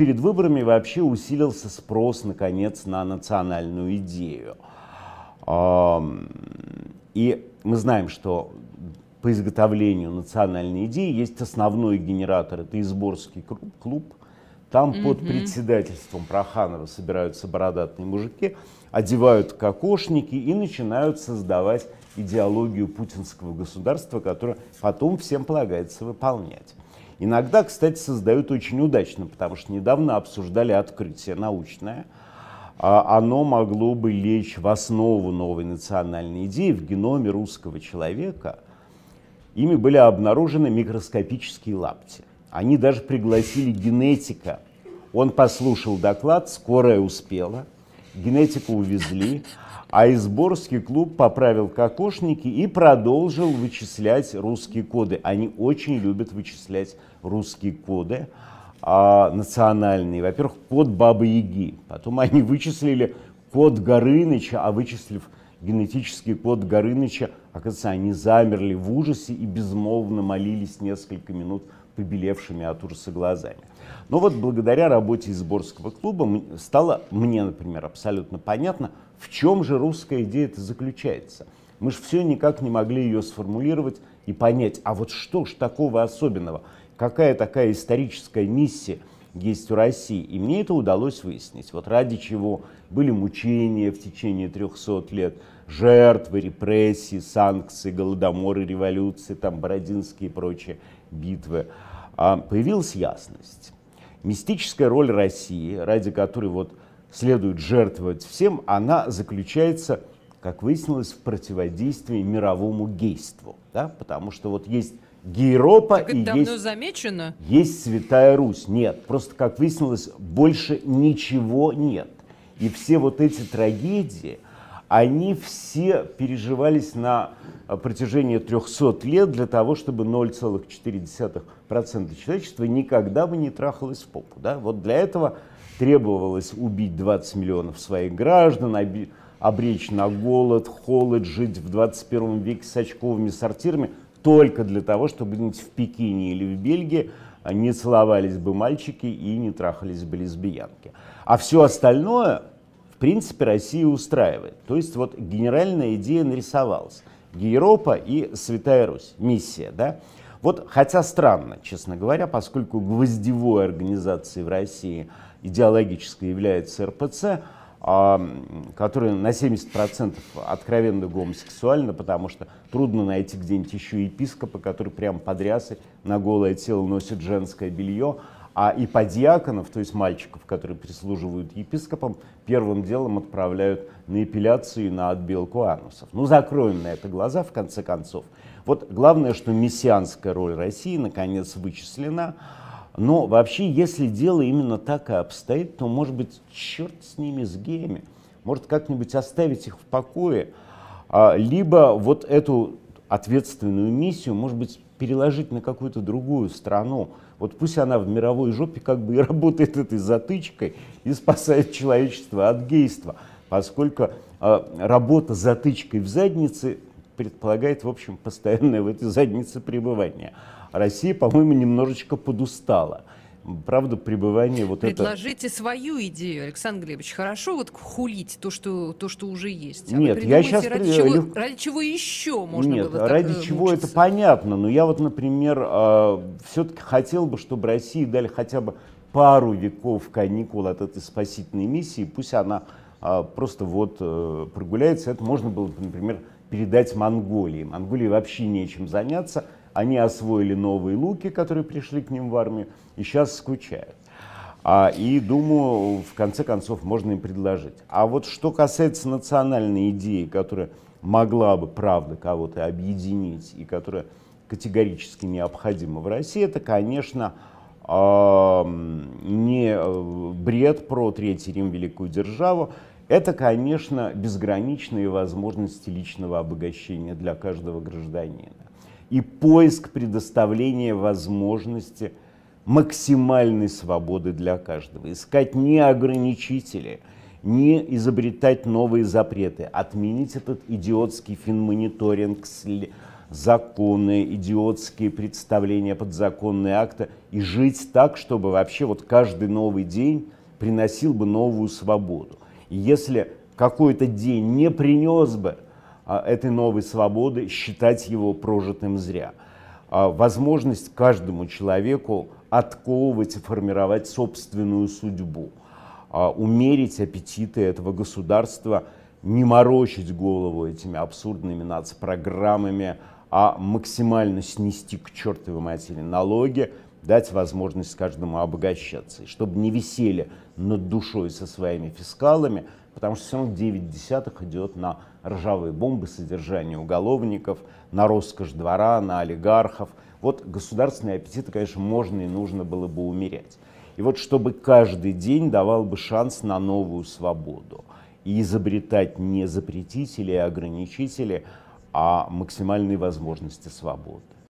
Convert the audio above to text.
Перед выборами вообще усилился спрос, наконец, на национальную идею. И мы знаем, что по изготовлению национальной идеи есть основной генератор, это Изборский клуб. Там mm-hmm. под председательством Проханова собираются бородатые мужики, одевают кокошники и начинают создавать идеологию путинского государства, которую потом всем полагается выполнять. Иногда, кстати, создают очень удачно, потому что недавно обсуждали открытие научное. А, оно могло бы лечь в основу новой национальной идеи в геноме русского человека. Ими были обнаружены микроскопические лапти. Они даже пригласили генетика. Он послушал доклад, скорая успела, генетику увезли, а изборский клуб поправил кокошники и продолжил вычислять русские коды. Они очень любят вычислять русские коды а, национальные. Во-первых, код Бабы-Яги. Потом они вычислили код Горыныча, а вычислив генетический код Горыныча, оказывается, они замерли в ужасе и безмолвно молились несколько минут – побелевшими от ужаса глазами. Но вот благодаря работе Изборского клуба стало мне, например, абсолютно понятно, в чем же русская идея это заключается. Мы же все никак не могли ее сформулировать и понять, а вот что ж такого особенного, какая такая историческая миссия есть у России. И мне это удалось выяснить. Вот ради чего были мучения в течение 300 лет, жертвы, репрессии, санкции, голодоморы, революции, там, Бородинские и прочие битвы, а, появилась ясность. Мистическая роль России, ради которой вот следует жертвовать всем, она заключается, как выяснилось, в противодействии мировому гейству. Да? Потому что вот есть Гейропа так это и давно есть, замечено. есть Святая Русь. Нет, просто, как выяснилось, больше ничего нет. И все вот эти трагедии – они все переживались на э, протяжении 300 лет для того, чтобы 0,4% человечества никогда бы не трахалось в попу. Да? Вот для этого требовалось убить 20 миллионов своих граждан, обречь на голод, холод, жить в 21 веке с очковыми сортирами, только для того, чтобы в Пекине или в Бельгии э, не целовались бы мальчики и не трахались бы лесбиянки. А все остальное принципе, Россия устраивает. То есть вот генеральная идея нарисовалась. Европа и Святая Русь. Миссия, да? Вот, хотя странно, честно говоря, поскольку гвоздевой организацией в России идеологически является РПЦ, а, которая на 70% откровенно гомосексуальна, потому что трудно найти где-нибудь еще епископа, который прям подрясы на голое тело носит женское белье, а и подиаконов, то есть мальчиков, которые прислуживают епископам, первым делом отправляют на эпиляцию и на отбелку анусов. Ну, закроем на это глаза, в конце концов. Вот главное, что мессианская роль России наконец вычислена. Но вообще, если дело именно так и обстоит, то, может быть, черт с ними, с геями. Может, как-нибудь оставить их в покое. А, либо вот эту ответственную миссию, может быть, переложить на какую-то другую страну. Вот пусть она в мировой жопе как бы и работает этой затычкой и спасает человечество от гейства, поскольку э, работа затычкой в заднице предполагает, в общем, постоянное в этой заднице пребывание. Россия, по-моему, немножечко подустала правда, пребывание вот Предложите это... Предложите свою идею, Александр Глебович. Хорошо вот хулить то, что, то, что уже есть. А Нет, я сейчас... Ради чего, лег... ради чего еще можно Нет, было ради так э, чего это понятно. Но ну, я вот, например, э, а, все-таки хотел бы, чтобы России дали хотя бы пару веков каникул от этой спасительной миссии. Пусть она э, просто вот э, прогуляется. Это можно было, например, передать Монголии. Монголии вообще нечем заняться – они освоили новые луки, которые пришли к ним в армию, и сейчас скучают. А, и думаю, в конце концов, можно им предложить. А вот что касается национальной идеи, которая могла бы, правда, кого-то объединить и которая категорически необходима в России, это, конечно, а, не э, бред про Третий Рим, Великую Державу, это, конечно, безграничные возможности личного обогащения для каждого гражданина и поиск предоставления возможности максимальной свободы для каждого. Искать не ограничители, не изобретать новые запреты, отменить этот идиотский финмониторинг, законы, идиотские представления, подзаконные акты и жить так, чтобы вообще вот каждый новый день приносил бы новую свободу. И если какой-то день не принес бы а, этой новой свободы, считать его прожитым зря. А возможность каждому человеку отковывать и формировать собственную судьбу, а умерить аппетиты этого государства, не морочить голову этими абсурдными нацпрограммами, а максимально снести к чертовой матери налоги, дать возможность каждому обогащаться. И чтобы не висели над душой со своими фискалами, потому что все равно 9 десятых идет на ржавые бомбы, содержание уголовников, на роскошь двора, на олигархов. Вот государственные аппетиты, конечно, можно и нужно было бы умерять. И вот чтобы каждый день давал бы шанс на новую свободу. И изобретать не запретители и ограничители, а максимальные возможности свободы.